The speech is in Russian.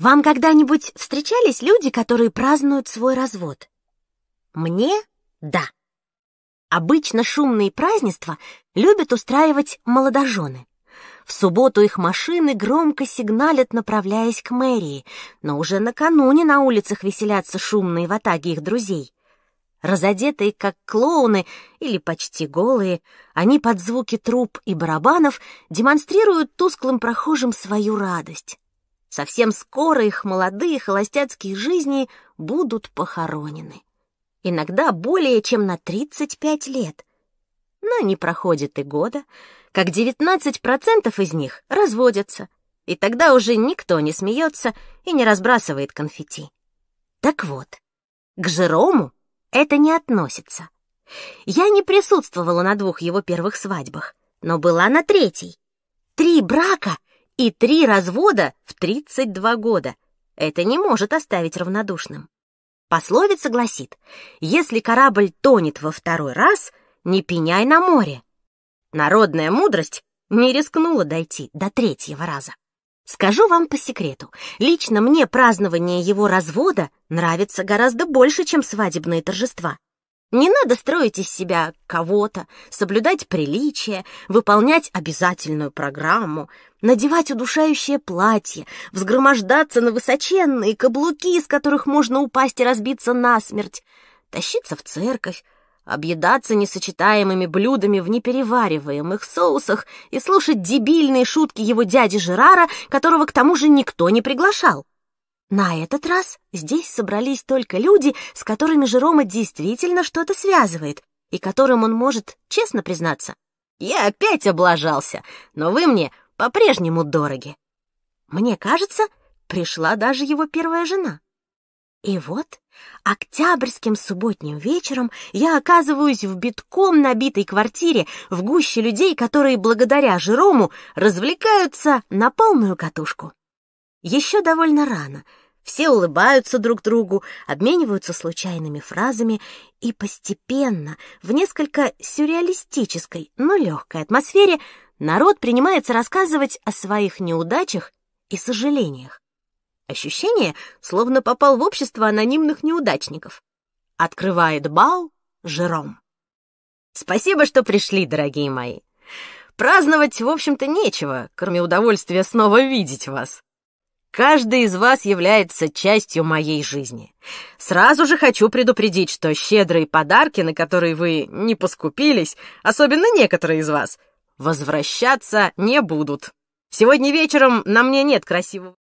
Вам когда-нибудь встречались люди, которые празднуют свой развод? Мне — да. Обычно шумные празднества любят устраивать молодожены. В субботу их машины громко сигналят, направляясь к мэрии, но уже накануне на улицах веселятся шумные ватаги их друзей. Разодетые, как клоуны, или почти голые, они под звуки труб и барабанов демонстрируют тусклым прохожим свою радость. Совсем скоро их молодые холостяцкие жизни будут похоронены. Иногда более чем на 35 лет. Но не проходит и года, как 19% из них разводятся, и тогда уже никто не смеется и не разбрасывает конфетти. Так вот, к Жерому это не относится. Я не присутствовала на двух его первых свадьбах, но была на третьей. Три брака — и три развода в 32 года. Это не может оставить равнодушным. Пословица гласит, если корабль тонет во второй раз, не пеняй на море. Народная мудрость не рискнула дойти до третьего раза. Скажу вам по секрету, лично мне празднование его развода нравится гораздо больше, чем свадебные торжества. Не надо строить из себя кого-то, соблюдать приличия, выполнять обязательную программу, надевать удушающее платье, взгромождаться на высоченные каблуки, из которых можно упасть и разбиться насмерть, тащиться в церковь, объедаться несочетаемыми блюдами в неперевариваемых соусах и слушать дебильные шутки его дяди Жерара, которого к тому же никто не приглашал. На этот раз здесь собрались только люди, с которыми Жерома действительно что-то связывает, и которым он может честно признаться. «Я опять облажался, но вы мне по-прежнему дороги». Мне кажется, пришла даже его первая жена. И вот октябрьским субботним вечером я оказываюсь в битком набитой квартире в гуще людей, которые благодаря Жерому развлекаются на полную катушку. Еще довольно рано. Все улыбаются друг другу, обмениваются случайными фразами, и постепенно, в несколько сюрреалистической, но легкой атмосфере, народ принимается рассказывать о своих неудачах и сожалениях. Ощущение, словно попал в общество анонимных неудачников. Открывает бал Жером. «Спасибо, что пришли, дорогие мои. Праздновать, в общем-то, нечего, кроме удовольствия снова видеть вас». Каждый из вас является частью моей жизни. Сразу же хочу предупредить, что щедрые подарки, на которые вы не поскупились, особенно некоторые из вас, возвращаться не будут. Сегодня вечером на мне нет красивого...